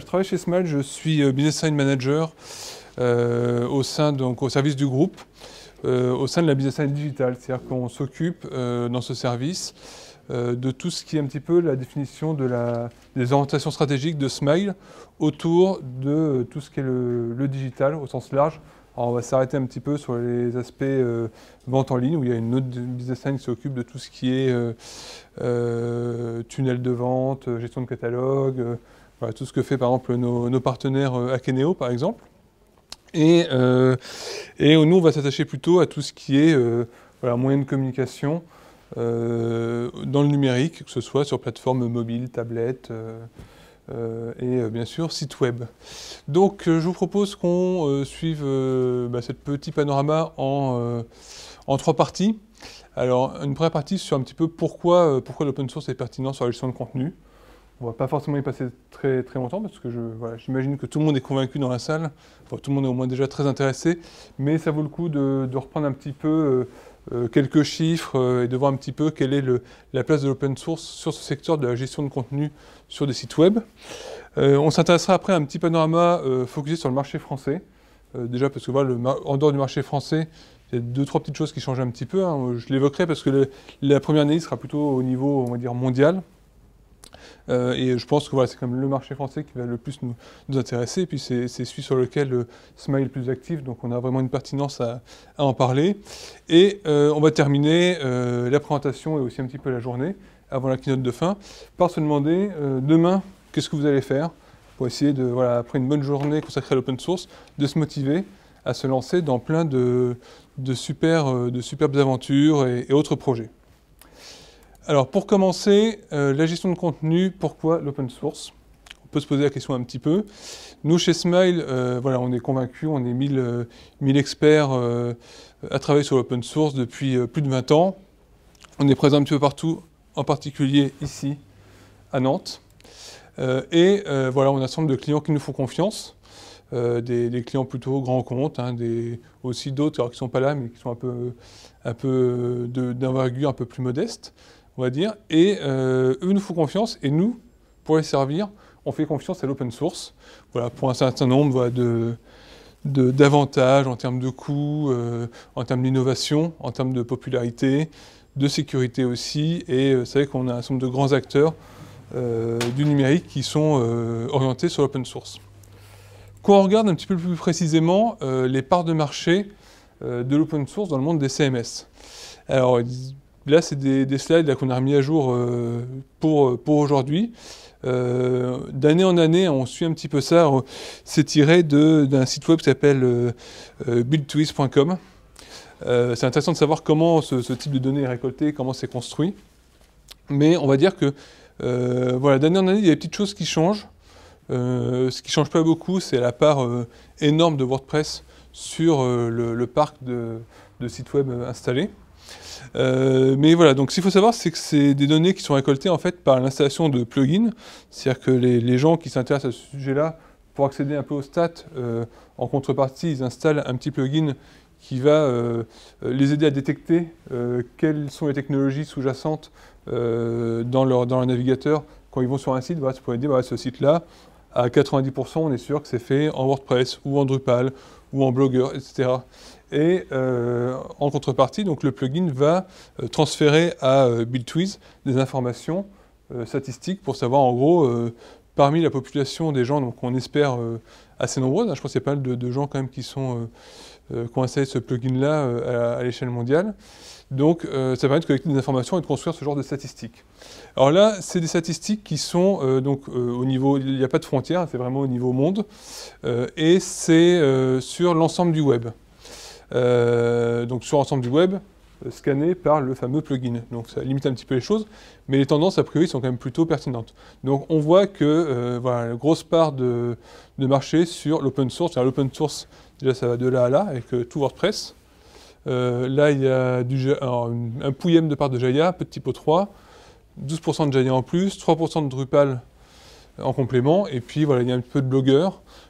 je travaille chez Smile, je suis euh, business line manager euh, au sein donc au service du groupe, euh, au sein de la business line digitale, c'est-à-dire qu'on s'occupe dans ce service de tout ce qui est un petit peu la définition de des orientations stratégiques de Smile autour de tout ce qui est le, digital au sens large. on va s'arrêter un petit peu sur les aspects vente en ligne, où il y a une autre business line qui s'occupe de tout ce qui est tunnel de vente, gestion de catalogue, tout ce que fait par exemple nos, partenaires euh, Akeneo par exemple. Euh, et, nous, on va s'attacher plutôt à tout ce qui est euh, moyen de communication dans le numérique, que ce soit sur plateforme mobile, tablette et bien sûr site web. Donc je vous propose qu'on suive bah, ce petit panorama en, trois parties. Alors une première partie sur un petit peu pourquoi l'open source est pertinent sur la gestion de contenu. On va pas forcément y passer très, très longtemps parce que j'imagine que tout le monde est convaincu dans la salle, tout le monde est au moins déjà très intéressé, mais ça vaut le coup de, reprendre un petit peu euh, euh, quelques chiffres euh, et de voir un petit peu quelle est la place de l'open source sur ce secteur de la gestion de contenu sur des sites web. on s'intéressera après à un petit panorama focusé sur le marché français, déjà parce que voilà, en dehors du marché français, il y a deux, trois petites choses qui changent un petit peu. Hein. Je l'évoquerai parce que la première analyse sera plutôt au niveau, on va dire, mondial. Euh, et je pense que c'est quand même le marché français qui va le plus nous, intéresser. Et puis c'est celui sur lequel euh, Smile est le plus actif, donc on a vraiment une pertinence à, en parler. Et euh, on va terminer euh, la présentation et aussi un petit peu la journée avant la keynote de fin par se demander demain qu'est-ce que vous allez faire pour essayer de après une bonne journée consacrée à l'open source, de se motiver à se lancer dans plein de, superbes aventures et autres projets. Alors pour commencer, euh, la gestion de contenu, pourquoi l'open source On peut se poser la question un petit peu. Nous chez Smile, euh, voilà, on est convaincus, on est 1000, euh, experts à travailler sur l'open source depuis plus de 20 ans. On est présent un petit peu partout, en particulier ici à Nantes. et voilà, on a un nombre de clients qui nous font confiance. des, clients plutôt grands comptes, hein, aussi d'autres qui ne sont pas là, mais qui sont un peu, un peu d'envergure un peu plus modeste on va dire, et euh, eux nous font confiance, et nous, pour les servir, on fait confiance à l'open source, voilà, pour un certain nombre de d'avantages en termes de coûts, euh, en termes d'innovation, en termes de popularité, de sécurité aussi, et euh, c'est vrai qu'on a un certain nombre de grands acteurs du numérique qui sont orientés sur l'open source. Quand on regarde un petit peu plus précisément les parts de marché de l'open source dans le monde des CMS, alors Là, c'est des, slides qu'on a remis à jour euh, pour, pour aujourd'hui. Euh, d'année en année, on suit un petit peu ça. C'est tiré d'un site web qui s'appelle euh, euh buildtwist.com. c'est intéressant de savoir comment ce, type de données est récolté, comment c'est construit. Mais on va dire que voilà, d'année en année, il y a des petites choses qui changent. ce qui ne change pas beaucoup, c'est la part énorme de WordPress sur le, parc de sites web installés. Euh, mais voilà, donc ce qu'il faut savoir, c'est que c'est des données qui sont récoltées en fait par l'installation de plugins. C'est-à-dire que les, gens qui s'intéressent à ce sujet-là, pour accéder un peu aux stats, euh, en contrepartie, ils installent un petit plugin qui va euh, les aider à détecter quelles sont les technologies sous-jacentes dans, leur, navigateur quand ils vont sur un site. Voilà, pour aider bah, ce site-là, à 90%, on est sûr que c'est fait en WordPress ou en Drupal ou en Blogger, etc. Et euh, en contrepartie, donc le plugin va euh, transférer à euh, BuildTweez des informations statistiques pour savoir en gros parmi la population des gens, donc on espère assez nombreuses. Hein, je pense qu'il y a pas mal de, gens quand même qui sont ont installé ce plugin-là à l'échelle mondiale. Donc, euh, ça permet de collecter des informations et de construire ce genre de statistiques. Alors là, c'est des statistiques qui sont euh, donc euh, au niveau, il n'y a pas de frontières, c'est vraiment au niveau monde, et c'est sur l'ensemble du web. donc sur l'ensemble du web, scanné par le fameux plugin. Donc ça limite un petit peu les choses, mais les tendances a priori sont quand même plutôt pertinentes. Donc on voit que voilà, grosse part de, de marché sur l'open source, l'open source, déjà ça va de là à là avec tout WordPress, euh, là, il y a un pouillème de part de Jaya, petit pot 3, 12% de Jaya en plus, 3% de Drupal en complément, et puis voilà, il y a un peu de Blogger.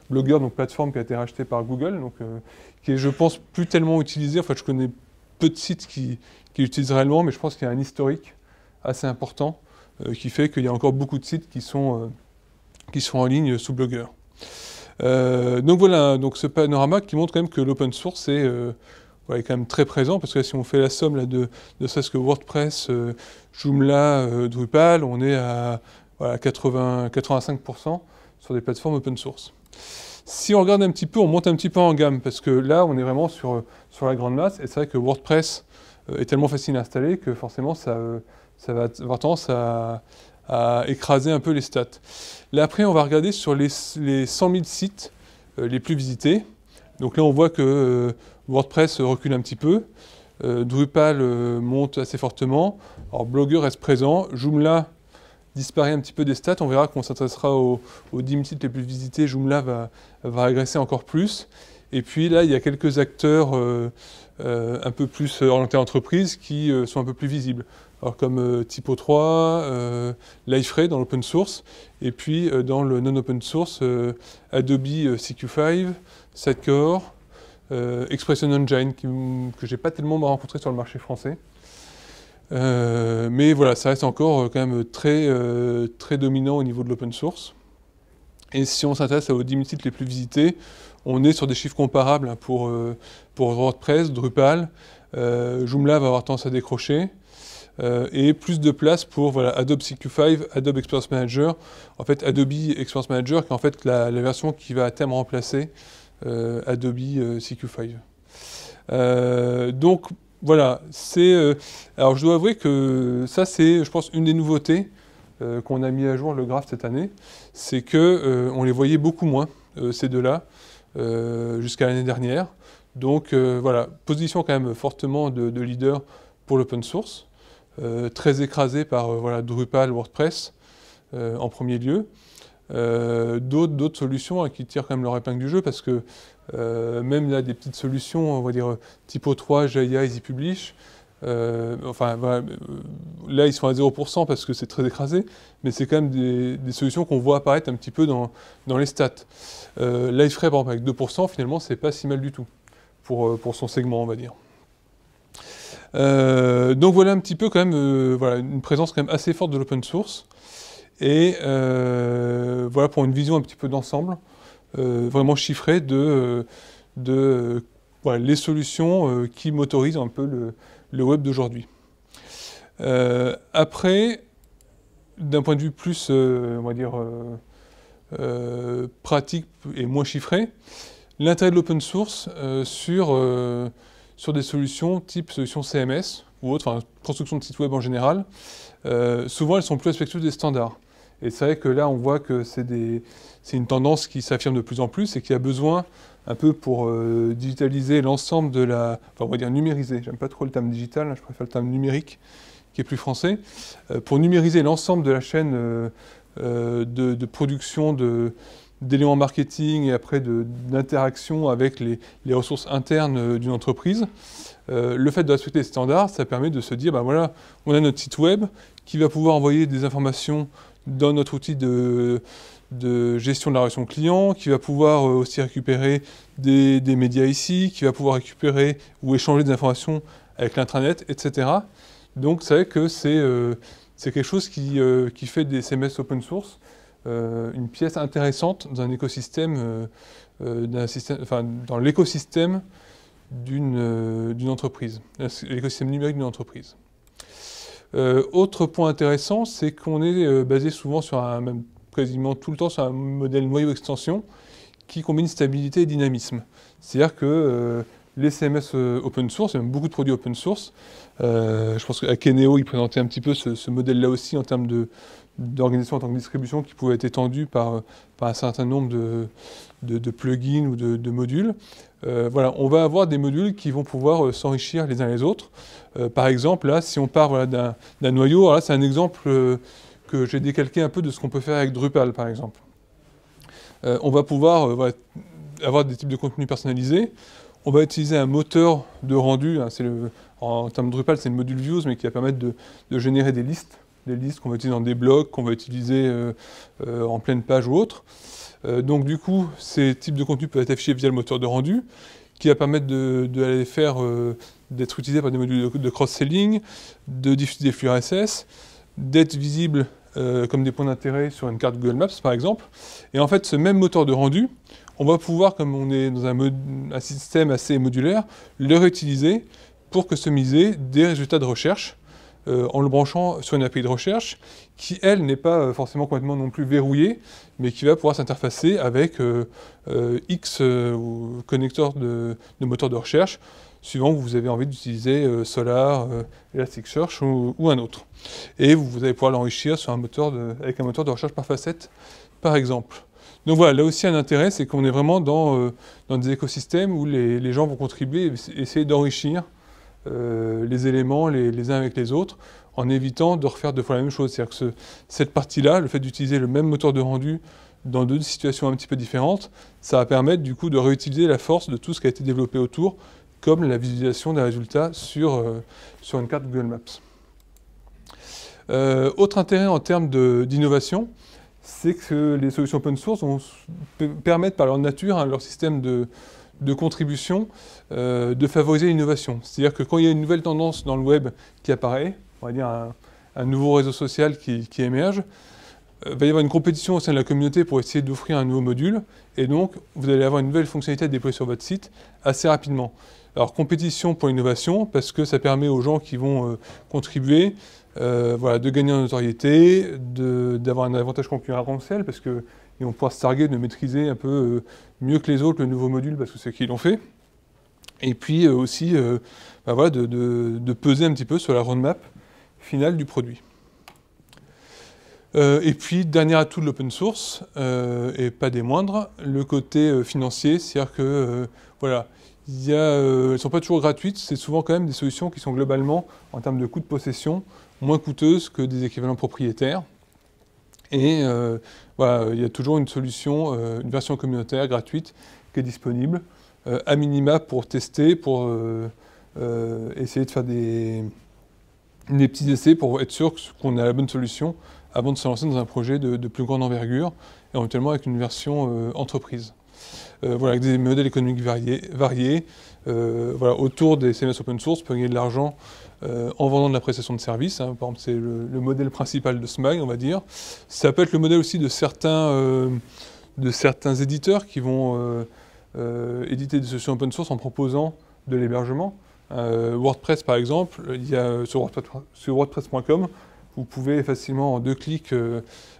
Blogger, donc plateforme qui a été rachetée par Google, donc, euh, qui est, je pense, plus tellement utilisée. Enfin, je connais peu de sites qui, qui l'utilisent réellement, mais je pense qu'il y a un historique assez important euh, qui fait qu'il y a encore beaucoup de sites qui sont, qui sont en ligne sous Blogger. donc voilà donc ce panorama qui montre quand même que l'open source est est quand même très présent, parce que si on fait la somme là, de, de ce que WordPress, euh, Joomla, euh, Drupal, on est à 80, 85% sur des plateformes open source. Si on regarde un petit peu, on monte un petit peu en gamme, parce que là, on est vraiment sur, sur la grande masse, et c'est vrai que WordPress euh, est tellement facile à installer que forcément, ça, ça va avoir tendance à, écraser un peu les stats. Là, après, on va regarder sur les, les 100 000 sites les plus visités. Donc là, on voit que WordPress recule un petit peu. Euh, Drupal euh, monte assez fortement. Alors Blogger reste présent. Joomla disparaît un petit peu des stats. On verra qu'on s'intéressera aux, 10 sites les plus visités. Joomla va, va encore plus. Et puis là, il y a quelques acteurs euh, un peu plus orientés entreprise qui sont un peu plus visibles. Alors comme Typo3, Liferay dans l'open source, et puis dans le non-open source, Adobe CQ5, Sitecore, euh, Expression Engine, qui, que j'ai pas tellement rencontré sur le marché français. Euh, mais voilà, ça reste encore euh, quand même très, très dominant au niveau de l'open source. Et si on s'intéresse aux 10 000 sites les plus visités, on est sur des chiffres comparables hein, pour, WordPress, Drupal. Joomla va avoir tendance à décrocher. et plus de place pour voilà, Adobe CQ5, Adobe Experience Manager. En fait, Adobe Experience Manager, qui est en fait la, la version qui va à terme remplacer euh, Adobe euh, CQ5. Euh, donc voilà, c'est. alors je dois avouer que ça c'est, je pense, une des nouveautés qu'on a mis à jour le Graph cette année, c'est que on les voyait beaucoup moins ces deux-là jusqu'à l'année dernière. Donc voilà, position quand même fortement de, leader pour l'open source, très écrasé par voilà, Drupal, WordPress en premier lieu. Euh, d'autres solutions hein, qui tirent quand même leur épingle du jeu parce que euh, même là, des petites solutions, on va dire typo 3, Jaya, Easy Publish, euh, enfin, voilà, là, ils sont à 0% parce que c'est très écrasé, mais c'est quand même des, solutions qu'on voit apparaître un petit peu dans, dans les stats. Euh, par exemple, avec 2%, finalement, c'est pas si mal du tout pour, son segment, on va dire. donc voilà un petit peu quand même une présence quand même assez forte de l'open source. Et euh, voilà pour une vision un petit peu d'ensemble, euh, vraiment chiffrée de, euh, les solutions qui motorisent un peu le, web d'aujourd'hui. après, d'un point de vue plus, on va dire, pratique et moins chiffré, l'intérêt de l'open source sur, des solutions type solution CMS ou autre, enfin, construction de sites web en général, souvent elles sont plus respectueuses des standards. Et c'est vrai que là, on voit que c'est une tendance qui s'affirme de plus en plus et qui a besoin, un peu pour euh, digitaliser l'ensemble de la... on va dire numériser, j'aime pas trop le terme digital, hein, je préfère le terme numérique, qui est plus français, euh, pour numériser l'ensemble de la chaîne euh, de, production d'éléments marketing et après d'interaction avec les, ressources internes d'une entreprise. le fait de respecter les standards, ça permet de se dire, ben voilà, on a notre site web qui va pouvoir envoyer des informations dans notre outil de, gestion de la relation client, qui va pouvoir euh, aussi récupérer des, médias ici, qui va pouvoir récupérer ou échanger des informations avec l'intranet, etc. Donc c'est vrai que c'est euh, quelque chose qui, euh, fait des SMS open source une pièce intéressante dans dans l'écosystème d'une entreprise, l'écosystème numérique d'une entreprise. Euh, autre point intéressant, c'est qu'on est, euh, basé souvent sur un, même quasiment tout le temps sur un modèle noyau extension qui combine stabilité et dynamisme. C'est-à-dire que euh, les CMS open source, il y a même beaucoup de produits open source, je pense qu'à Keneo, il présentait un petit peu ce, modèle-là aussi en termes d'organisation en tant que distribution qui pouvait être étendu par un certain nombre de, de, plugins ou de, modules. Euh, on va avoir des modules qui vont pouvoir euh, s'enrichir les uns les autres. Euh, par exemple, là, si on part d'un noyau, c'est un exemple que j'ai décalqué un peu de ce qu'on peut faire avec Drupal, par exemple. on va pouvoir avoir des types de contenus personnalisés. On va utiliser un moteur de rendu, hein, en termes de Drupal, c'est le module Views, mais qui va permettre de, générer des listes, des listes qu'on va utiliser dans des blocs, qu'on va utiliser en pleine page ou autre. Euh, donc du coup, ces types de contenus peuvent être affichés via le moteur de rendu, qui va permettre de, faire, euh, d'être utilisé par des modules de, cross-selling, de diffuser des flux RSS, d'être visible euh, comme des points d'intérêt sur une carte Google Maps par exemple. Et en fait, ce même moteur de rendu, on va pouvoir, comme on est dans un système assez modulaire, le réutiliser pour customiser des résultats de recherche euh, en le branchant sur une API de recherche qui, elle, n'est pas euh, forcément complètement non plus verrouillée, mais qui va pouvoir s'interfacer avec euh, X ou connecteurs de, moteurs de recherche, suivant que vous avez envie d'utiliser Solar, Elasticsearch ou, ou, un autre. Et vous, vous allez pouvoir l'enrichir sur un moteur avec un moteur de recherche par facette, par exemple. Donc voilà, là aussi un intérêt, c'est qu'on est vraiment dans, dans des écosystèmes où les, les gens vont contribuer et essayer d'enrichir euh, les éléments les, uns avec les autres en évitant de refaire deux fois la même chose. C'est-à-dire que cette partie-là, le fait d'utiliser le même moteur de rendu dans deux situations un petit peu différentes, ça va permettre du coup de réutiliser la force de tout ce qui a été développé autour, comme la visualisation des résultats sur, euh, sur une carte Google Maps. Euh, autre intérêt en termes d'innovation, c'est que les solutions open source permettent par leur nature, hein, leur système de, de contribution euh, de favoriser l'innovation. C'est-à-dire que quand il y a une nouvelle tendance dans le web qui apparaît, on va dire un, nouveau réseau social qui, émerge, il euh, va y avoir une compétition au sein de la communauté pour essayer d'offrir un nouveau module, et donc vous allez avoir une nouvelle fonctionnalité à déployer sur votre site assez rapidement. Alors compétition pour l'innovation, parce que ça permet aux gens qui vont euh, contribuer euh, de gagner en notoriété, d'avoir un avantage concurrentiel, parce que et on pourra se targuer de maîtriser un peu euh, mieux que les autres le nouveau module, parce que c'est qu'ils l'ont fait. Et puis euh, aussi bah de, peser un petit peu sur la roadmap finale du produit. et puis, dernier atout de l'open source, et pas des moindres, le côté financier, c'est-à-dire que, voilà, elles ne sont pas toujours gratuites, c'est souvent quand même des solutions qui sont globalement, en termes de coût de possession, moins coûteuses que des équivalents propriétaires. Et euh, il y a toujours une solution, euh, une version communautaire gratuite qui est disponible, euh, à minima pour tester, pour essayer de faire des, petits essais pour être sûr qu'on a la bonne solution avant de se lancer dans un projet de, plus grande envergure, et éventuellement avec une version entreprise. voilà, avec des modèles économiques variés, variés autour des CMS open source, pour gagner de l'argent euh, en vendant de la prestation de service. Hein. par exemple, c'est le, modèle principal de SMAG, on va dire. Ça peut être le modèle aussi de certains, euh, de certains éditeurs qui vont euh, éditer des solutions open source en proposant de l'hébergement. WordPress, par exemple, il y a, sur WordPress.com, vous pouvez facilement en deux clics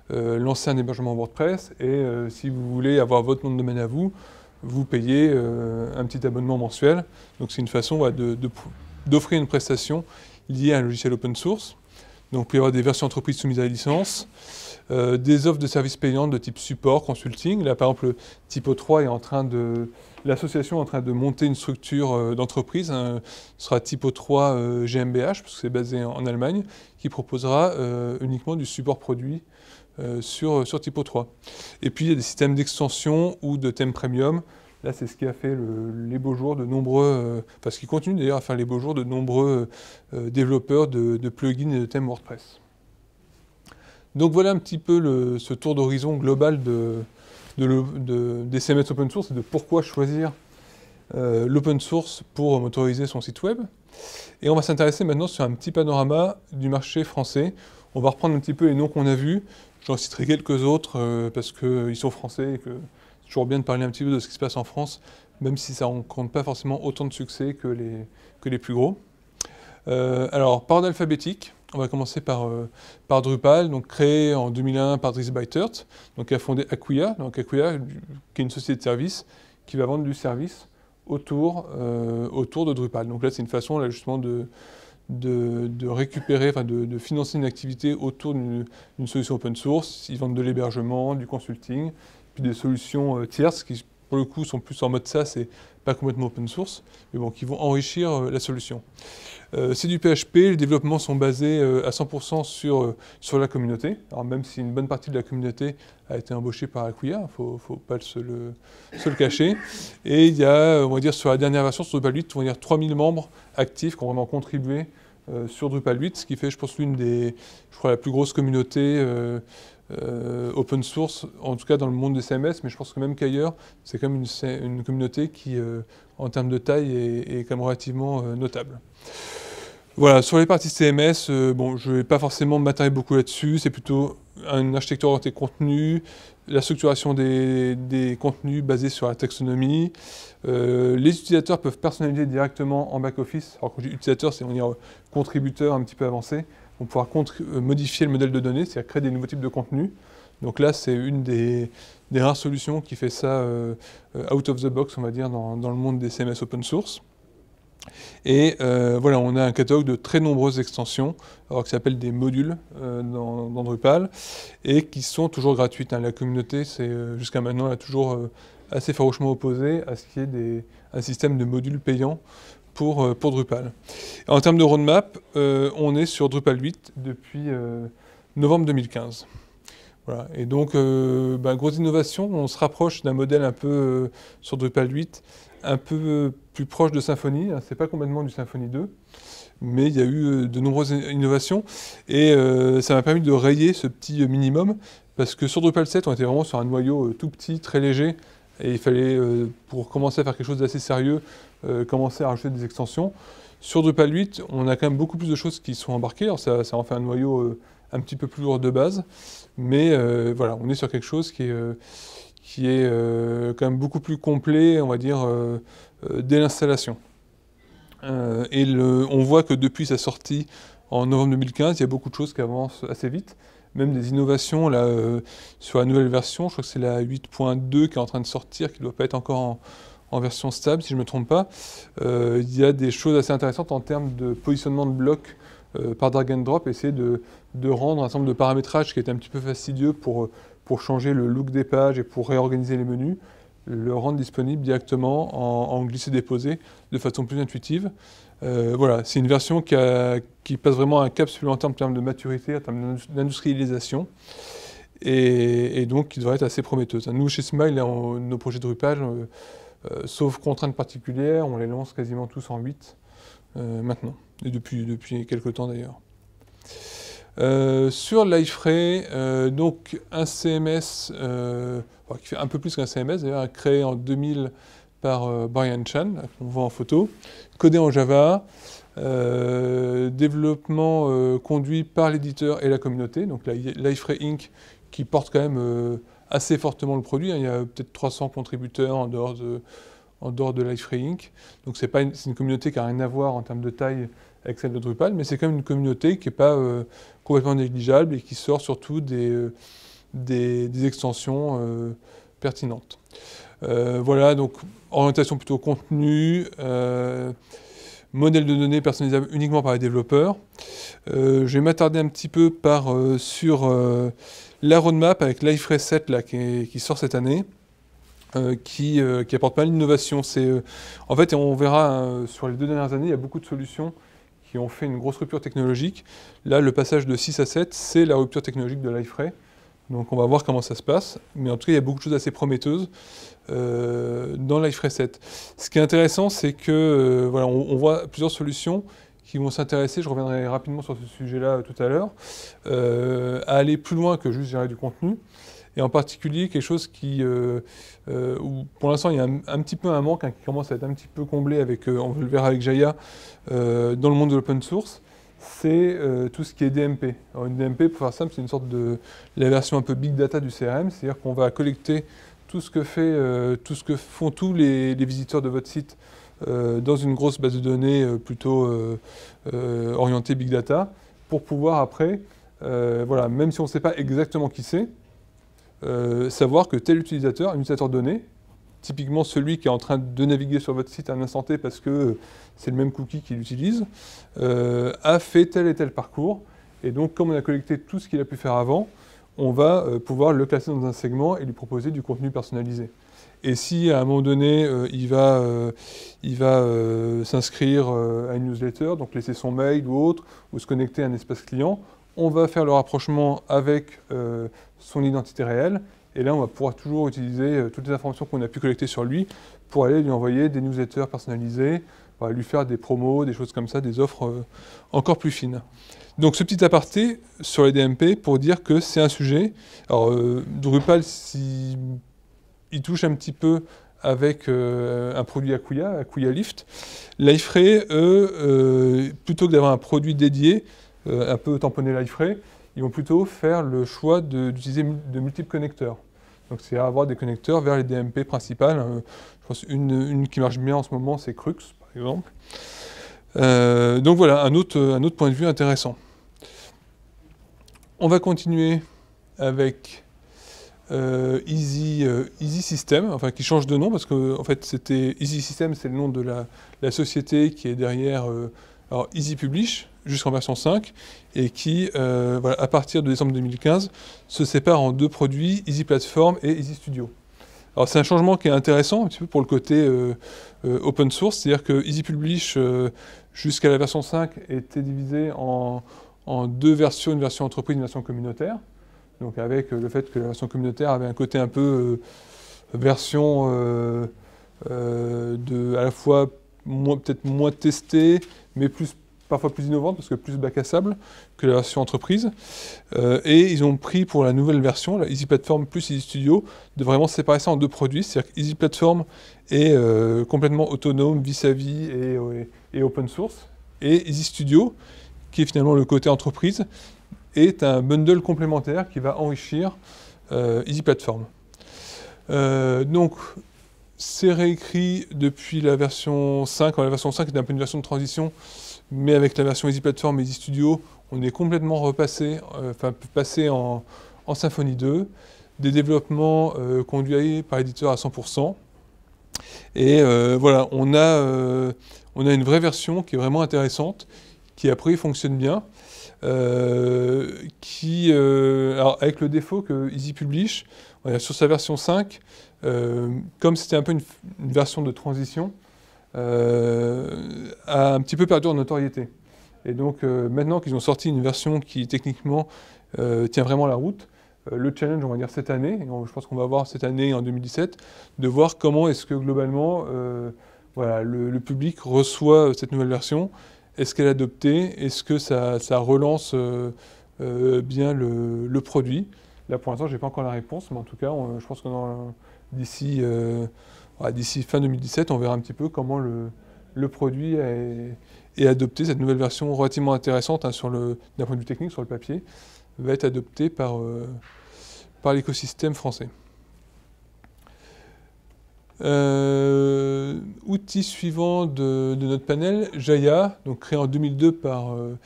lancer un hébergement WordPress et si vous voulez avoir votre nom de domaine à vous, vous payez un petit abonnement mensuel. Donc c'est une façon de, de, d'offrir une prestation liée à un logiciel open source. Donc, il peut y avoir des versions entreprises soumises à licence, euh, des offres de services payants de type support, consulting. Là, par exemple, Typo 3 est en train de. L'association est en train de monter une structure euh, d'entreprise. Hein. ce sera Typo 3 euh, GmbH, parce que c'est basé en, Allemagne, qui proposera uniquement du support produit sur, sur Typo 3. Et puis, il y a des systèmes d'extension ou de thèmes premium. Là, c'est ce qui a fait les beaux jours de nombreux, euh, enfin ce qui continue d'ailleurs à faire les beaux jours de nombreux euh, développeurs de, plugins et de thèmes WordPress. Donc voilà un petit peu ce tour d'horizon global des CMS open source et de pourquoi choisir euh, l'open source pour motoriser son site web. Et on va s'intéresser maintenant sur un petit panorama du marché français. On va reprendre un petit peu les noms qu'on a vus. J'en citerai quelques autres parce qu'ils sont français et que toujours bien de parler un petit peu de ce qui se passe en France, même si ça ne rencontre pas forcément autant de succès que les, que les plus gros. Euh, alors, par ordre alphabétique, on va commencer par, euh, par Drupal, donc créé en 2001 par Dries Beitert, donc qui a fondé Acquia, donc qui est une société de services qui va vendre du service autour, euh, autour de Drupal. Donc là, c'est une façon là, justement de, de, récupérer, de, de, financer une activité autour d'une solution open source. Ils vendent de l'hébergement, du consulting, puis des solutions euh, tierces qui, pour le coup, sont plus en mode SaaS et pas complètement open source, mais bon, qui vont enrichir euh, la solution. Euh, c'est du PHP, les développements sont basés à 100% sur, sur la communauté. Alors même si une bonne partie de la communauté a été embauchée par Acquia, il ne faut pas se le, se le cacher. Et il y a, on va dire, sur la dernière version, sur Drupal 8, on va dire 3000 membres actifs qui ont vraiment contribué sur Drupal 8, ce qui fait, je pense, l'une des, je crois, la plus grosse communauté euh, open source, en tout cas dans le monde des CMS, mais je pense que même qu'ailleurs, c'est quand même une, communauté qui, euh, en termes de taille, est, est relativement euh, notable. Voilà, sur les parties CMS, bon, je ne vais pas forcément m'attarder beaucoup là-dessus, c'est plutôt une architecture orientée contenu, la structuration des, contenus basés sur la taxonomie. les utilisateurs peuvent personnaliser directement en back-office. Alors quand je dis utilisateur, c'est on dire contributeur un petit peu avancé pour contre euh, modifier le modèle de données, c'est-à-dire créer des nouveaux types de contenus. Donc là, c'est une des, rares solutions qui fait ça euh, out of the box, on va dire, dans, le monde des CMS open source. Et euh, voilà, on a un catalogue de très nombreuses extensions, alors qui s'appellent des modules dans, Drupal, et qui sont toujours gratuites. Hein. La communauté, c'est jusqu'à maintenant, a toujours assez farouchement opposé à ce qui est des, un système de modules payants euh, pour, Drupal. En termes de roadmap, euh, on est sur Drupal 8 depuis euh, novembre 2015. Voilà. Et donc, ben, grosse innovation, on se rapproche d'un modèle un peu sur Drupal 8, un peu plus proche de Symfony. Hein, c'est pas complètement du Symfony 2, mais il y a eu de nombreuses innovations et ça m'a permis de rayer ce petit minimum parce que sur Drupal 7, on était vraiment sur un noyau tout petit, très léger. Et il fallait, pour commencer à faire quelque chose d'assez sérieux, euh, commencer à rajouter des extensions. Sur Drupal 8, on a quand même beaucoup plus de choses qui sont embarquées. Alors ça, en fait un noyau euh, un petit peu plus lourd de base, mais euh, voilà, on est sur quelque chose qui est, qui est quand même beaucoup plus complet, on va dire, dès l'installation. et on voit que depuis sa sortie en novembre 2015, il y a beaucoup de choses qui avancent assez vite même des innovations là, sur la nouvelle version. Je crois que c'est la 8.2 qui est en train de sortir, qui ne doit pas être encore en, en version stable, si je ne me trompe pas. Euh, il y a des choses assez intéressantes en termes de positionnement de blocs euh, par drag and drop, essayer de, de, rendre un certain nombre de paramétrages qui est un petit peu fastidieux pour, euh, pour changer le look des pages et pour réorganiser les menus, le rendre disponible directement en, glisser-déposer de façon plus intuitive. voilà, c'est une version qui, qui, passe vraiment un cap supplémentaire en termes de maturité, en termes d'industrialisation. Et, et, donc qui devrait être assez prometteuse. Nous, chez Smile, nos projets de rupage, euh, sauf contraintes particulières, on les lance quasiment tous en 8 euh, maintenant, et depuis, depuis quelques temps d'ailleurs. Euh, sur Liferay, donc un CMS, qui fait un peu plus qu'un CMS, d'ailleurs, créé en 2000 par Brian Chan, qu'on voit en photo, codé en Java, développement conduit par l'éditeur et la communauté, donc Liferay Inc., qui porte quand même assez fortement le produit. Hein. Il y a peut-être 300 contributeurs en dehors de, en dehors de Liferay Inc. Donc c'est une, une communauté qui n'a rien à voir en termes de taille avec celle de Drupal, mais c'est quand même une communauté qui n'est pas euh, complètement négligeable et qui sort surtout des, euh, des, extensions euh, pertinentes. voilà, donc orientation plutôt contenu, modèle de données personnalisable uniquement par les développeurs. je vais m'attarder un petit peu par, sur la roadmap avec l'iFray 7 e là, qui, sort cette année, euh, euh, qui, apporte pas mal d'innovation. C'est, euh, en fait, on verra hein, sur les deux dernières années, il y a beaucoup de solutions qui ont fait une grosse rupture technologique. Là, le passage de 6 à 7, c'est la rupture technologique de l'iFray. E Donc on va voir comment ça se passe. Mais en tout cas, il y a beaucoup de choses assez prometteuses dans l'iFray 7. E Ce qui est intéressant, c'est que voilà, on voit plusieurs solutions qui vont s'intéresser, je reviendrai rapidement sur ce sujet-là euh, tout à l'heure, euh, à aller plus loin que juste gérer du contenu et en particulier quelque chose qui, euh, pour l'instant il y a un, petit peu un manque hein, qui commence à être un petit peu comblé avec, on veut le verra avec Jaya, dans le monde de l'open source, c'est tout ce qui est DMP. une DMP, pour faire simple, c'est une sorte de la version un peu big data du CRM, c'est-à-dire qu'on va collecter tout ce que fait, tout ce que font tous les visiteurs de votre site euh, dans une grosse base de données euh, plutôt euh, orientée big data pour pouvoir après, voilà, même si on ne sait pas exactement qui c'est, savoir que tel utilisateur, un utilisateur donné, typiquement celui qui est en train de naviguer sur votre site à un instant T parce que c'est le même cookie qu'il utilise, a fait tel et tel parcours. Et donc, comme on a collecté tout ce qu'il a pu faire avant, on va pouvoir le classer dans un segment et lui proposer du contenu personnalisé. Et si à un moment donné, euh, il va, euh, va euh, s'inscrire à une newsletter, donc laisser son mail ou autre, ou se connecter à un espace client, on va faire le rapprochement avec son identité réelle. Et là, on va pouvoir toujours utiliser toutes les informations qu'on a pu collecter sur lui pour aller lui envoyer des newsletters personnalisés, lui faire des promos, des choses comme ça, des offres encore plus fines. Donc ce petit aparté sur les DMP pour dire que c'est un sujet. Alors Drupal, si il touche un petit peu avec euh, un produit Akuya, Akuya Lift. Liferay, eux, euh, plutôt que d'avoir un produit dédié, euh, un peu tamponné Liferay, ils vont plutôt faire le choix d'utiliser de, multiples connecteurs. Donc c'est à avoir des connecteurs vers les DMP principales. Hein. je pense une, une, qui marche bien en ce moment, c'est Crux, par exemple. donc voilà, un autre, un autre point de vue intéressant. On va continuer avec euh, euh, Easy, System, enfin qui change de nom parce que en fait c'était Easy System, c'est le nom de la, société qui est derrière euh, Easy Publish jusqu'en version 5 et qui, à partir de décembre 2015, se sépare en deux produits, Easy Platform et Easy Studio. Alors c'est un changement qui est intéressant petit peu pour le côté open source, c'est-à-dire que Easy Publish jusqu'à la version 5 était divisé en, en deux versions, une version entreprise et une version communautaire donc avec euh, le fait que la version communautaire avait un côté un peu euh, version euh, de, à la fois peut-être moins testée, mais plus parfois plus innovante parce que plus bac à sable que la version entreprise. et ils ont pris pour la nouvelle version, la Easy Platform plus Easy Studio, de vraiment séparer ça en deux produits. C'est-à-dire que Easy Platform est complètement autonome vis-à-vis et, et, open source. Et Easy Studio, qui est finalement le côté entreprise, est un bundle complémentaire qui va enrichir euh, Easy Platform. Euh, donc, c'est réécrit depuis la version 5. la version 5 est un peu une version de transition, mais avec la version Easy Platform et Easy Studio, on est complètement repassé, euh, enfin, passé en, Symfony 2. Des développements conduits par éditeur à 100%. Et voilà, on a, on a une vraie version qui est vraiment intéressante, qui après fonctionne bien. Euh, qui, euh, avec le défaut que Easy Publish, sur sa version 5, euh, comme c'était un peu une, version de transition, a un petit peu perdu en notoriété. Et donc maintenant qu'ils ont sorti une version qui techniquement tient vraiment la route, le challenge, on va dire, cette année, je pense qu'on va voir cette année en 2017, de voir comment est-ce que globalement voilà, le, public reçoit cette nouvelle version est-ce qu'elle est adoptée Est-ce que ça, relance euh, euh, bien le, produit Là, pour l'instant, je n'ai pas encore la réponse, mais en tout cas, je pense que euh, d'ici fin 2017, on verra un petit peu comment le, le produit est, adopté. Cette nouvelle version relativement intéressante hein, d'un point de vue technique sur le papier va être adoptée par, par l'écosystème français. Euh, outil suivant de, notre panel, Jaya, donc créé en 2002 par euh,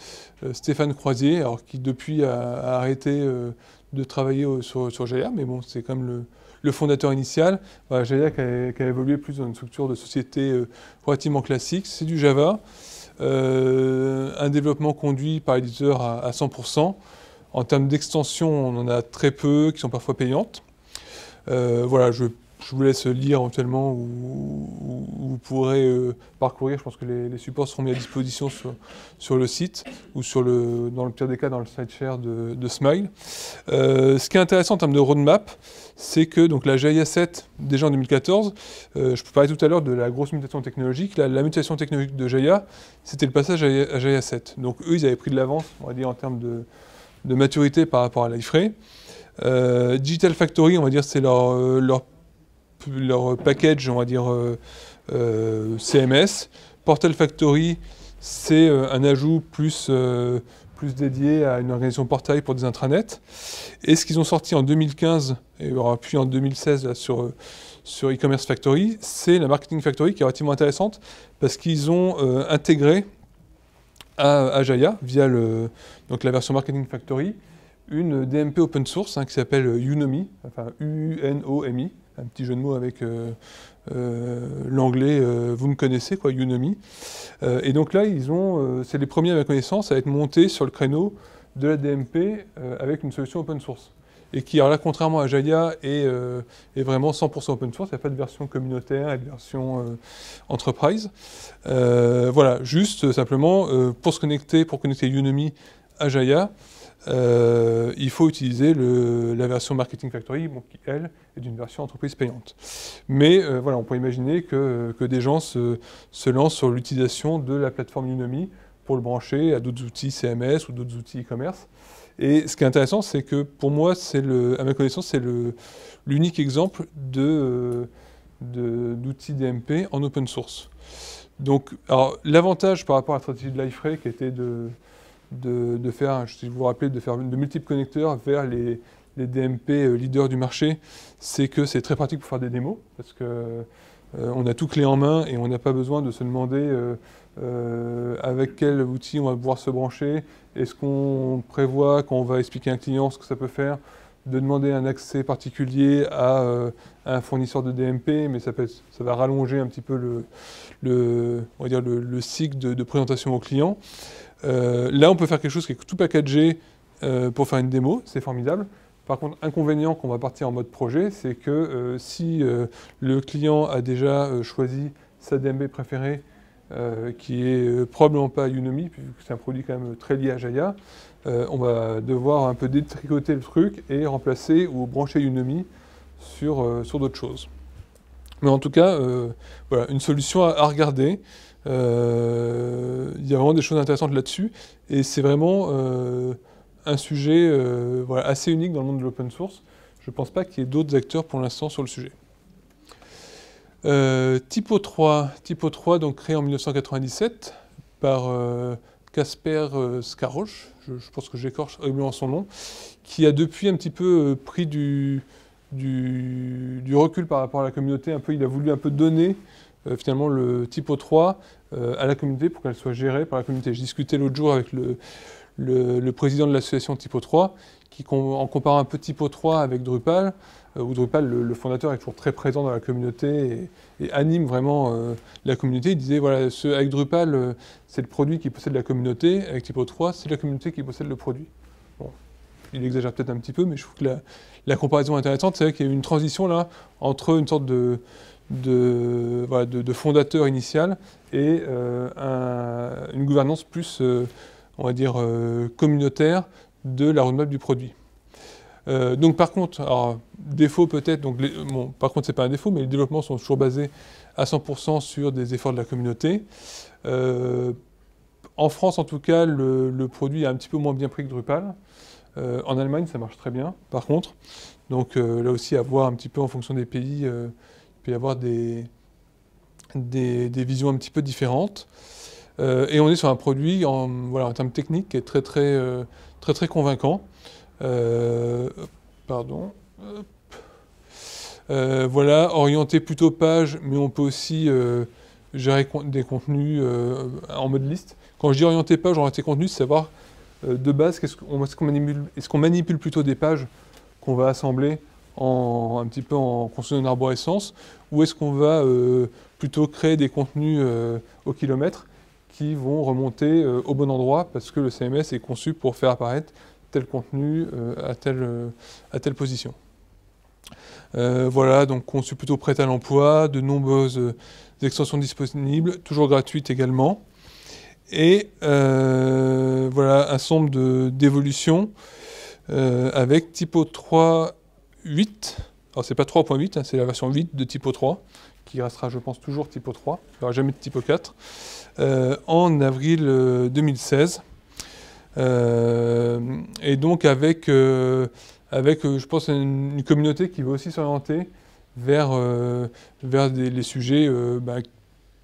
euh, Stéphane Croisier, alors qui depuis a, arrêté de travailler sur, sur, Jaya, mais bon, c'est quand même le, fondateur initial. Jaya qui a, évolué plus dans une structure de société relativement classique, c'est du Java, un développement conduit par l'éditeur à, 100%. En termes d'extension, on en a très peu qui sont parfois payantes. voilà, je je vous laisse lire éventuellement ou, vous pourrez euh, parcourir. Je pense que les, supports seront mis à disposition sur, le site ou sur le, dans le pire des cas dans le sideshare de, de Smile. Euh, ce qui est intéressant en termes de roadmap, c'est que donc, la Jaya 7, déjà en 2014, euh, je peux parlais tout à l'heure de la grosse mutation technologique. La, mutation technologique de Jaya, c'était le passage à, Jaya 7. Donc eux, ils avaient pris de l'avance, on va dire, en termes de, maturité par rapport à l'IFRE. Digital Factory, on va dire, c'est leur, leur leur package, on va dire, euh, euh, CMS. Portal Factory, c'est euh, un ajout plus, plus dédié à une organisation portail pour des intranets. Et ce qu'ils ont sorti en 2015, et puis en 2016 sur sur e-commerce factory, c'est la marketing factory qui est relativement intéressante parce qu'ils ont intégré à, via le, donc la version marketing factory une DMP open source hein, qui s'appelle Unomi, enfin U N O M I, un petit jeu de mots avec euh, euh, l'anglais euh, Vous me connaissez, quoi, You et donc là, ils ont, c'est les premiers à ma connaissance à être montés sur le créneau de la DMP avec une solution open source. Et qui, alors là, contrairement à Jaya, est, est vraiment 100% open source. Il n'y a pas de version communautaire et de version enterprise. voilà, juste simplement, pour se connecter, pour connecter Unomi à Jaya, euh, il faut utiliser la version Marketing Factory, qui, elle, est d'une version entreprise payante. Mais euh, voilà, on peut imaginer que, que des gens se, lancent sur l'utilisation de la plateforme Unomi pour le brancher à d'autres outils CMS ou d'autres outils e-commerce. Et ce qui est intéressant, c'est que pour moi, c'est à ma connaissance, c'est l'unique exemple de, d'outils DMP en open source. Donc, alors, l'avantage par rapport à la stratégie de Liferay, qui était de, de, faire, si vous vous de faire de multiples connecteurs vers les, DMP euh, leaders du marché, c'est que c'est très pratique pour faire des démos, parce qu'on euh, a tout clé en main et on n'a pas besoin de se demander euh, avec quel outil on va pouvoir se brancher, est-ce qu'on prévoit quand on va expliquer à un client ce que ça peut faire, de demander un accès particulier à, un fournisseur de DMP, mais ça, va rallonger un petit peu le, dire cycle de présentation au client. Euh, là, on peut faire quelque chose qui est tout packagé euh, pour faire une démo, c'est formidable. Par contre, inconvénient qu'on va partir en mode projet, c'est que euh, si le client a déjà choisi sa DMB préférée, qui est probablement pas Unomi, puisque c'est un produit quand même très lié à Jaya, on va devoir un peu détricoter le truc et remplacer ou brancher Unomi sur, sur d'autres choses. Mais en tout cas, voilà, une solution à regarder. Euh, il y a vraiment des choses intéressantes là-dessus. Et c'est vraiment euh, un sujet euh, assez unique dans le monde de l'open source. Je ne pense pas qu'il y ait d'autres acteurs pour l'instant sur le sujet. typo 3, Typo 3 donc créé en 1997 par Casper euh, je, pense que j'écorche régulièrement son nom, qui a depuis un petit peu pris du, du, recul par rapport à la communauté. Un peu, il a voulu un peu donner euh, finalement le typo 3 euh, à la communauté pour qu'elle soit gérée par la communauté. Je discutais l'autre jour avec le, le, président de l'association typo 3 qui, en comparant un peu typo 3 avec Drupal, euh, où Drupal, le, fondateur, est toujours très présent dans la communauté et, anime vraiment la communauté. Il disait, voilà, ce, avec Drupal, c'est le produit qui possède la communauté, avec Typo 3, c'est la communauté qui possède le produit. Bon, il exagère peut-être un petit peu, mais je trouve que la, la comparaison est intéressante. C'est vrai qu'il y a eu une transition là entre une sorte de, de, de, fondateur initial et euh, une gouvernance plus, euh, on va dire, euh, communautaire de la roadmap du produit. donc par contre, défaut peut-être, donc par contre c'est pas un défaut, mais les développements sont toujours basés à 100% sur des efforts de la communauté. en France en tout cas, le, produit a un petit peu moins bien pris que Drupal. en Allemagne ça marche très bien par contre. Donc là aussi à voir un petit peu en fonction des pays peut y avoir des, visions un petit peu différentes. Euh, et on est sur un produit, en, voilà, en termes techniques, qui est très très, euh, très, très convaincant. Euh, pardon. voilà, orienté plutôt page, mais on peut aussi gérer des contenus en mode liste. Quand je dis orienté page, orienté contenu, c'est savoir de base, est-ce qu'on manipule, est manipule, plutôt des pages qu'on va assembler en, un petit peu en une arborescence, ou est-ce qu'on va euh, plutôt créer des contenus euh, au kilomètre qui vont remonter euh, au bon endroit parce que le CMS est conçu pour faire apparaître tel contenu à, telle, à telle position. voilà, donc conçu plutôt prêt à l'emploi, de nombreuses extensions disponibles, toujours gratuites également. Et voilà un somme d'évolution avec Typo 3 8. Alors, c'est pas 3.8, hein, c'est la version 8 de typo 3, qui restera, je pense, toujours typo 3. Il n'y aura jamais de typo 4. Euh, en avril 2016. Euh, euh, et donc, avec, avec je pense, une, communauté qui va aussi s'orienter vers, vers les sujets bah,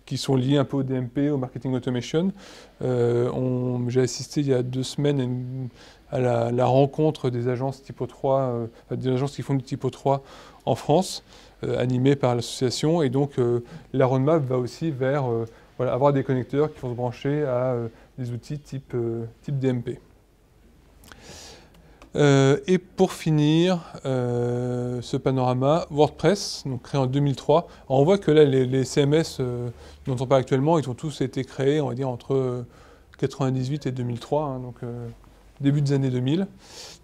qui sont liés un peu au DMP, au marketing automation. J'ai assisté il y a deux semaines à une, à la, rencontre des agences typo 3, euh, des agences qui font du typo 3 en France, euh, animée par l'association. Et donc euh, la roadmap va aussi vers avoir des connecteurs qui vont se brancher à des outils type, type DMP. et pour finir ce panorama, WordPress, donc créé en 2003. on voit que là, les, CMS dont on parle actuellement, ils ont tous été créés, on va dire, entre 1998 et 2003 début des années 2000.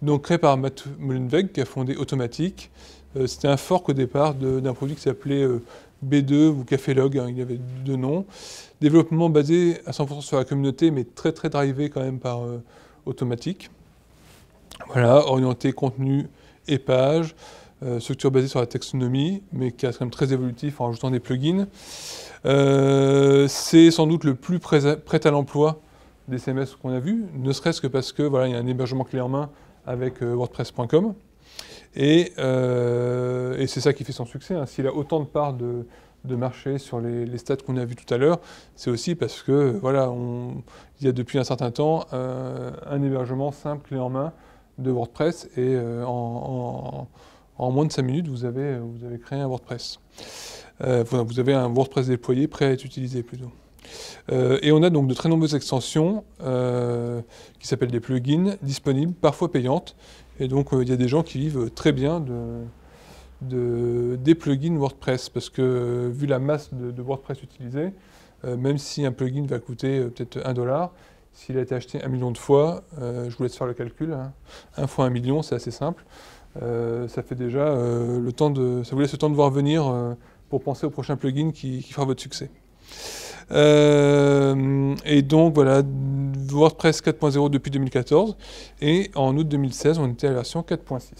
Donc créé par Matt Mullenweg, qui a fondé Automatic. Euh, c'était un fork au départ d'un produit qui s'appelait euh, B2 ou Cafelog, hein, il y avait deux noms. Développement basé à 100% sur la communauté, mais très très drivé quand même par Automatic. Euh, Automatique. Voilà, orienté contenu et page, structure basée sur la taxonomie, mais qui est quand même très évolutif en ajoutant des plugins. C'est sans doute le plus prêt à l'emploi des CMS qu'on a vu, ne serait-ce que parce que voilà, il y a un hébergement clé en main avec euh, WordPress.com. Euh, et, c'est ça qui fait son succès. Hein. S'il a autant de parts de, marché sur les, stats qu'on a vu tout à l'heure, c'est aussi parce que voilà, il y a depuis un certain temps euh, un hébergement simple clé en main de WordPress et en, moins de 5 minutes, vous avez, vous avez créé un WordPress. vous avez un WordPress déployé prêt à être utilisé plutôt. Euh, et on a donc de très nombreuses extensions euh, qui s'appellent des plugins disponibles, parfois payantes. Et donc euh, il y a des gens qui vivent très bien des plugins WordPress parce que vu la masse de, WordPress utilisée, même si un plugin va coûter peut-être 1 dollar, s'il a été acheté un million de fois, je vous laisse faire le calcul, hein. un fois un million, c'est assez simple. ça fait déjà le temps de, ça vous laisse le temps de voir venir pour penser au prochain plugin qui fera votre succès. Euh, et donc voilà, WordPress 4.0 depuis 2014. Et en août 2016, on était à la version 4.6.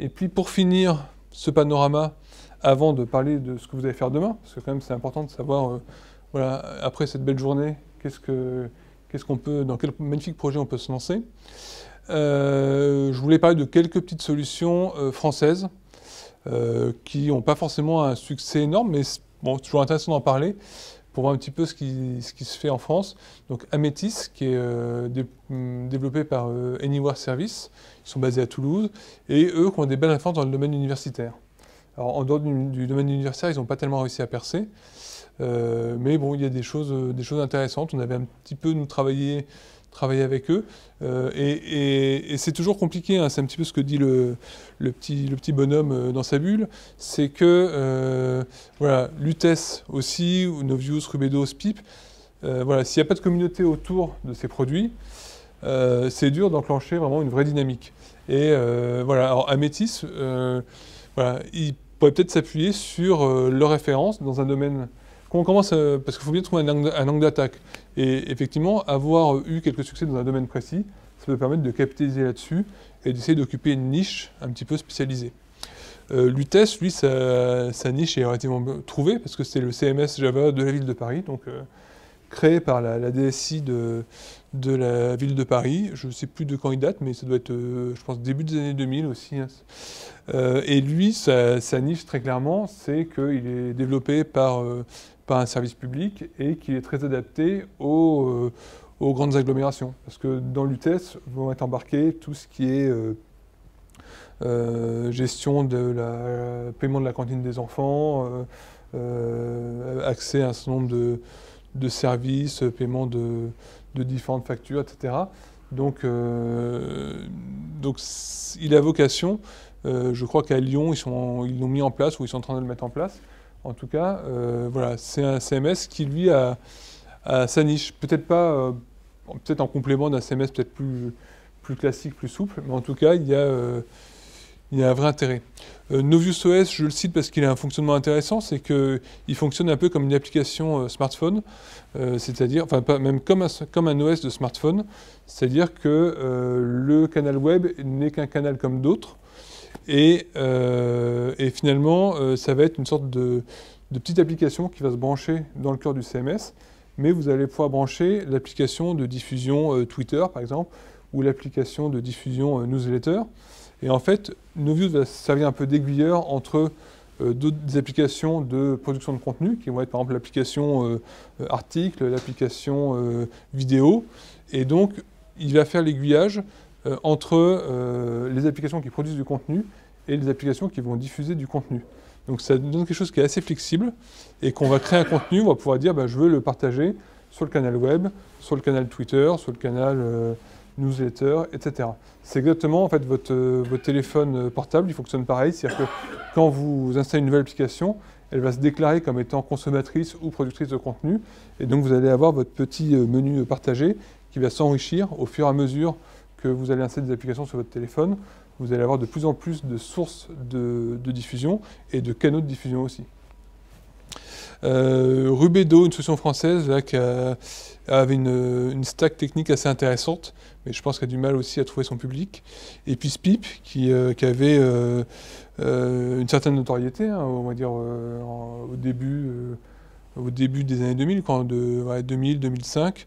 Et puis pour finir ce panorama, avant de parler de ce que vous allez faire demain, parce que quand même c'est important de savoir, euh, voilà, après cette belle journée, qu'est-ce qu'est-ce qu'on peut, dans quel magnifique projet on peut se lancer. Euh, je voulais parler de quelques petites solutions françaises qui n'ont pas forcément un succès énorme, mais bon, toujours intéressant d'en parler pour voir un petit peu ce qui, se fait en France. Donc Ametis, qui est euh, hum, développé par euh, Anywhere Service, ils sont basés à Toulouse, et eux qui ont des belles références dans le domaine universitaire. Alors en dehors du, domaine universitaire, ils n'ont pas tellement réussi à percer, euh, mais bon, il y a des choses, des choses intéressantes. On avait un petit peu, nous, travaillé travailler avec eux. Euh, et, c'est toujours compliqué, hein. c'est un petit peu ce que dit le, petit, bonhomme euh, dans sa bulle, c'est que euh, voilà, l'UTES aussi, ou Novius, Rubedos, PIP, voilà, s'il n'y a pas de communauté autour de ces produits, c'est dur d'enclencher vraiment une vraie dynamique. Et voilà, alors à Métis, voilà, ils peut-être s'appuyer sur leurs références dans un domaine on commence, parce qu'il faut bien trouver un angle, d'attaque. Et effectivement, avoir eu quelques succès dans un domaine précis, ça peut permettre de capitaliser là-dessus et d'essayer d'occuper une niche un petit peu spécialisée. Euh, L'UTES, lui, sa, niche est relativement trouvée parce que c'est le CMS Java de la ville de Paris, donc euh, créé par la, DSI de, la ville de Paris. Je ne sais plus de quand il date, mais ça doit être, euh, je pense, début des années 2000 aussi. Hein. et lui, sa, niche, très clairement, c'est qu'il est développé par pas un service public et qui est très adapté euh, aux, grandes agglomérations. Parce que dans l'UTS vont être embarqués tout ce qui est euh, euh, gestion de la paiement de la cantine des enfants, accès à un certain nombre de, services, paiement de, différentes factures, etc. Donc, donc il a vocation. je crois qu'à Lyon, ils l'ont ils mis en place ou ils sont en train de le mettre en place. En tout cas, euh, voilà, c'est un CMS qui, lui, a, sa niche. Peut-être pas, euh, peut-être en complément d'un CMS peut-être plus, classique, plus souple, mais en tout cas, il y a, euh, un vrai intérêt. Novius OS, je le cite parce qu'il a un fonctionnement intéressant, c'est qu'il fonctionne un peu comme une application smartphone, c'est-à-dire, enfin, pas, même comme comme un OS de smartphone, c'est-à-dire que le canal web n'est qu'un canal comme d'autres, euh, et, finalement, euh, ça va être une sorte de, de, petite application qui va se brancher dans le cœur du CMS, mais vous allez pouvoir brancher l'application de diffusion euh, Twitter, par exemple, ou l'application de diffusion newsletter. Et en fait, NoViews va bah, servir un peu d'aiguilleur entre d'autres applications de production de contenu, qui vont être par exemple l'application article, l'application vidéo. Et donc, il va faire l'aiguillage euh, entre euh, les applications qui produisent du contenu et les applications qui vont diffuser du contenu. Donc ça donne quelque chose qui est assez flexible et qu'on va créer un contenu, on va pouvoir dire bah, je veux le partager sur le canal web, sur le canal Twitter, sur le canal euh, newsletter, etc. C'est exactement en fait votre, votre téléphone portable, il fonctionne pareil, c'est-à-dire que quand vous installez une nouvelle application, elle va se déclarer comme étant consommatrice ou productrice de contenu. Et donc vous allez avoir votre petit menu partagé qui va s'enrichir au fur et à mesure que vous allez installer des applications sur votre téléphone, vous allez avoir de plus en plus de sources de, diffusion et de canaux de diffusion aussi. Euh, Rubedo, une solution française qui avait une, stack technique assez intéressante, mais je pense qu'elle a du mal aussi à trouver son public. Et puis Spip, qui, euh, avait euh, euh, une certaine notoriété, hein, on va dire au début. au début des années 2000, quand de 2000-2005,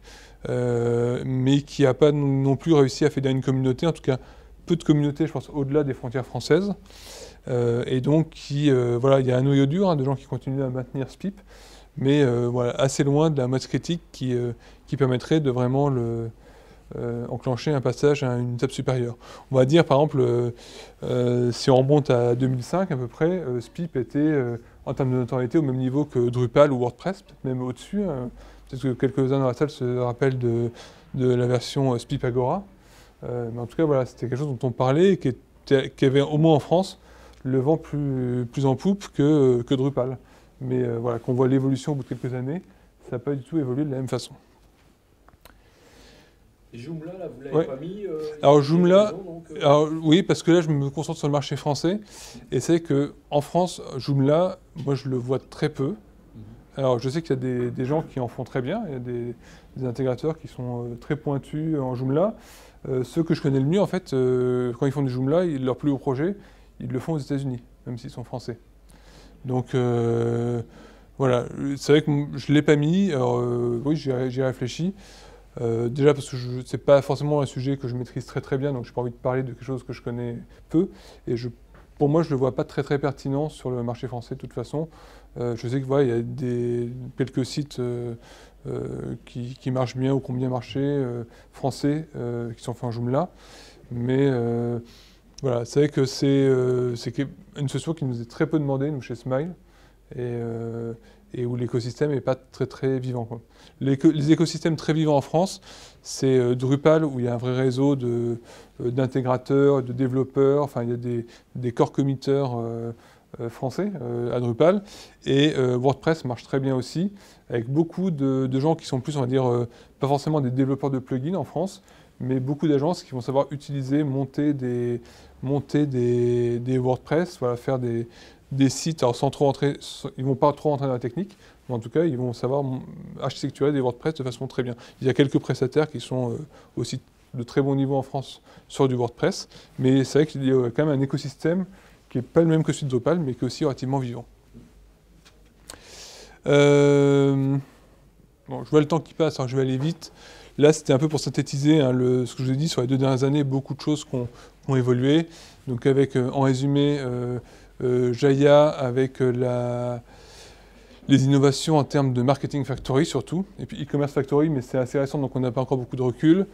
euh, mais qui n'a pas non plus réussi à fédérer une communauté, en tout cas peu de communautés, je pense, au-delà des frontières françaises. Euh, et donc, euh, voilà, il y a un noyau dur hein, de gens qui continuent à maintenir SPIP, mais assez loin de la masse critique qui, permettrait de vraiment enclencher un passage à une étape supérieure. On va dire, par exemple, si on remonte à 2005 à peu près, SPIP était, en termes de notoriété, au même niveau que Drupal ou WordPress, même au-dessus. Hein. Peut-être que quelques-uns dans la salle se rappellent de, la version euh, Spipagora. Agora. Euh, mais en tout cas, voilà, c'était quelque chose dont on parlait et qui, avait, au moins en France, le vent plus, en poupe que, euh, Drupal. Mais voilà, qu'on voit l'évolution au bout de quelques années, ça n'a pas du tout évolué de la même façon. Joomla, là, vous l'avez pas mis Alors Joomla, oui, parce que là, je me concentre sur le marché français. Et c'est que en France, Joomla, moi, je le vois très peu. Alors, je sais qu'il y a des, gens qui en font très bien. Il y a des, intégrateurs qui sont euh, très pointus en Joomla. Euh, ceux que je connais le mieux, en fait, euh, quand ils font du Joomla, ils, leur plus haut projet, ils le font aux États-Unis, même s'ils sont français. Donc, voilà. C'est vrai que je ne l'ai pas mis. Alors, oui, j'y réfléchi. déjà parce que ce n'est pas forcément un sujet que je maîtrise très très bien, donc je n'ai pas envie de parler de quelque chose que je connais peu. Et je, pour moi, je ne le vois pas très très pertinent sur le marché français de toute façon. Euh, je sais qu'il y a quelques sites euh, euh, qui, marchent bien ou qui ont bien marché, français, qui sont faits en Joomla. Mais voilà, c'est vrai que c'est une solution qui nous est très peu demandée, nous, chez Smile, et, où l'écosystème n'est pas très, très vivant. Les, écosystèmes très vivants en France, c'est Drupal, où il y a un vrai réseau d'intégrateurs, de, développeurs, enfin, il y a des, corps core committeurs euh, français, euh, à Drupal, et euh, WordPress marche très bien aussi, avec beaucoup de, gens qui sont plus, on va dire, pas forcément des développeurs de plugins en France, mais beaucoup d'agences qui vont savoir utiliser, monter des, monter des, WordPress, voilà, faire des, sites, alors sans trop rentrer, ils vont pas trop entrer dans la technique, mais en tout cas, ils vont savoir architecturer des WordPress de façon très bien. Il y a quelques prestataires qui sont aussi de très bon niveau en France sur du WordPress, mais c'est vrai qu'il y a quand même un écosystème qui n'est pas le même que celui de Zopal, mais qui est aussi relativement vivant. Euh, je vois le temps qui passe, alors hein, je vais aller vite. Là, c'était un peu pour synthétiser hein, ce que je vous ai dit sur les deux dernières années, beaucoup de choses qui ont, évolué. Donc avec, euh, en résumé, euh, euh Jaya avec la les innovations en termes de marketing factory surtout, et puis e-commerce factory, mais c'est assez récent, donc on n'a pas encore beaucoup de recul.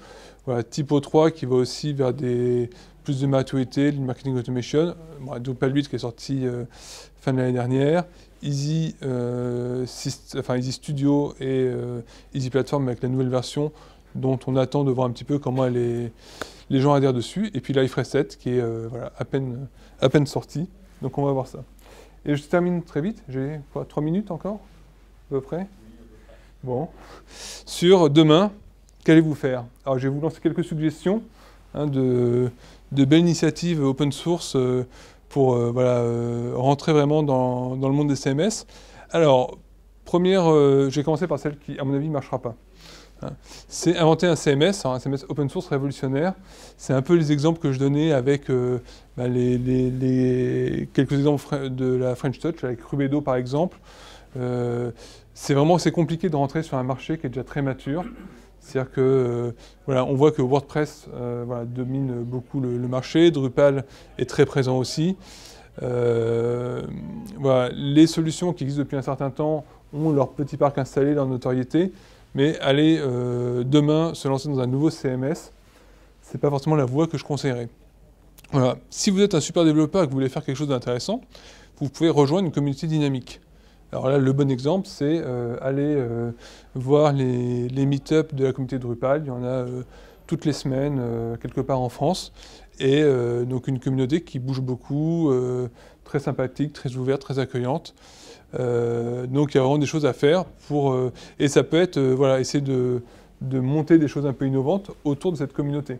Voilà, Typo 3 qui va aussi vers des plus de maturité, du marketing automation, Drupal 8 qui est sorti euh, fin de l'année dernière, Easy, euh, enfin, Easy Studio et euh, Easy Platform avec la nouvelle version dont on attend de voir un petit peu comment les gens adhèrent dessus, et puis Life Reset qui est à, peine, à peine sorti, donc on va voir ça. Et je termine très vite, j'ai trois minutes encore, à peu près. Bon. Sur demain, qu'allez-vous faire Alors, je vais vous lancer quelques suggestions hein, de, belles initiatives open source euh, pour euh, euh, rentrer vraiment dans, le monde des CMS. Alors, première, j'ai commencé par celle qui, à mon avis, ne marchera pas. Hein. C'est inventer un CMS, hein, un CMS open source révolutionnaire. C'est un peu les exemples que je donnais avec euh, bah, quelques exemples de la French Touch, avec Rubedo par exemple. Euh, c'est vraiment c'est compliqué de rentrer sur un marché qui est déjà très mature. que euh, on voit que WordPress domine beaucoup le, marché, Drupal est très présent aussi. les solutions qui existent depuis un certain temps ont leur petit parc installé, leur notoriété. Mais aller euh, demain se lancer dans un nouveau CMS, ce n'est pas forcément la voie que je conseillerais. Si vous êtes un super développeur et que vous voulez faire quelque chose d'intéressant, vous pouvez rejoindre une communauté dynamique. Alors là, le bon exemple, c'est euh, aller euh, voir les, meet-up de la communauté Drupal. Il y en a toutes les semaines, quelque part en France. Et donc une communauté qui bouge beaucoup, très sympathique, très ouverte, très accueillante. Euh, donc il y a vraiment des choses à faire pour euh, et ça peut être euh, voilà essayer de, monter des choses un peu innovantes autour de cette communauté.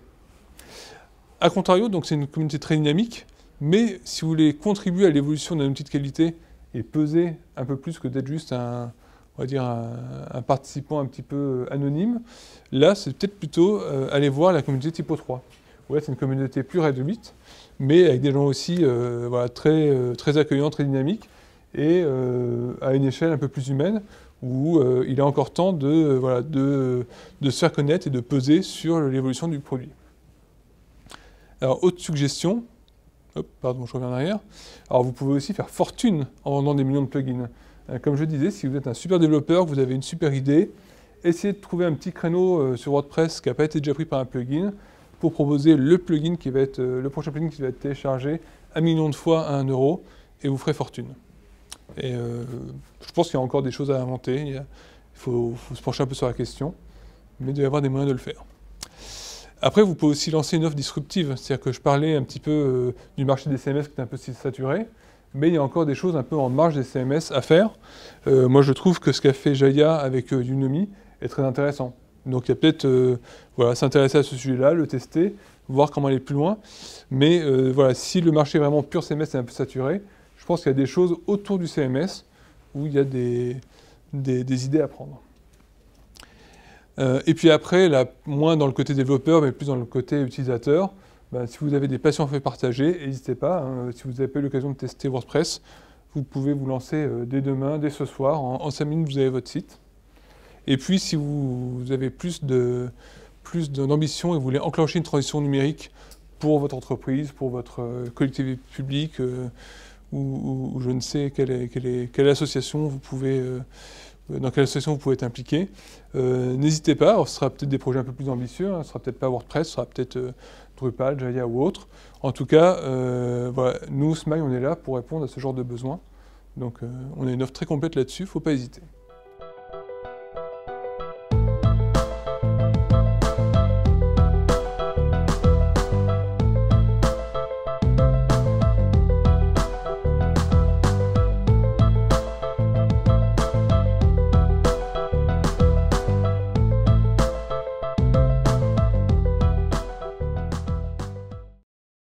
A contrario, donc c'est une communauté très dynamique, mais si vous voulez contribuer à l'évolution d'un outil de qualité et peser un peu plus que d'être juste un, on va dire un, participant un petit peu anonyme, là c'est peut-être plutôt aller voir la communauté typo 3. Ouais, c'est une communauté plus réduite, mais avec des gens aussi voilà, très, très accueillants, très dynamiques, et euh, à une échelle un peu plus humaine, où euh, il est encore temps euh, de, se faire connaître et de peser sur l'évolution du produit. Alors, autre suggestion, pardon, je reviens en arrière. vous pouvez aussi faire fortune en vendant des millions de plugins. Comme je disais, si vous êtes un super développeur, vous avez une super idée, essayez de trouver un petit créneau sur WordPress qui n'a pas été déjà pris par un plugin pour proposer le plugin qui va être, le prochain plugin qui va être téléchargé un million de fois à un euro et vous ferez fortune. Et euh, je pense qu'il y a encore des choses à inventer. Il, faut, se pencher un peu sur la question, mais il doit y avoir des moyens de le faire. Après, vous pouvez aussi lancer une offre disruptive. C'est-à-dire que je parlais un petit peu euh, du marché des CMS qui est un peu saturé, mais il y a encore des choses un peu en marge des CMS à faire. Euh, moi, je trouve que ce qu'a fait Jaya avec Unomi est très intéressant. Donc, il y a peut-être voilà, s'intéresser à ce sujet-là, le tester, voir comment aller plus loin. Mais voilà, si le marché vraiment pur CMS est un peu saturé, je pense qu'il y a des choses autour du CMS où il y a des, idées à prendre. Euh, et puis après, moins dans le côté développeur, mais plus dans le côté utilisateur, ben, si vous avez des passions à faire partager, n'hésitez pas. Hein, si vous n'avez pas eu l'occasion de tester WordPress, vous pouvez vous lancer euh, dès demain, dès ce soir. En, cinq 5 minutes, vous avez votre site. Et puis, si vous, avez plus d'ambition et vous voulez enclencher une transition numérique pour votre entreprise, pour votre euh, collectivité publique, ou, je ne sais quelle, association vous pouvez, euh, dans quelle association vous pouvez être impliqué. Euh, n'hésitez pas, ce sera peut-être des projets un peu plus ambitieux, hein, ce sera peut-être pas WordPress, ce sera peut-être euh, Drupal, Jaya ou autre. En tout cas, nous, Smile, on est là pour répondre à ce genre de besoins. Donc on a une offre très complète là-dessus, il ne faut pas hésiter.